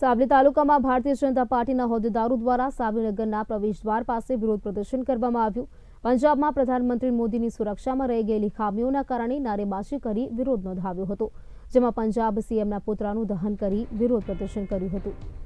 સાબલી તાલુકામાં ભારતીય જનતા પાર્ટીના હોદ્દેદારો દ્વારા સાબલી નગરના પ્રવેશ દ્વાર પાસે વિરોધ પ્રદર્શન કરવામાં આવ્યું પંજાબમાં પ્રધાનમંત્રી મોદીની સુરક્ષામાં રહી ગયેલી ખામીઓના કારણે નારેબાજી કરી વિરોધ નોંધાવ્યો હતો જેમાં પંજાબના સીએમના પુત્રનું દહન કરી વિરોધ પ્રદર્શન કર્યું હતું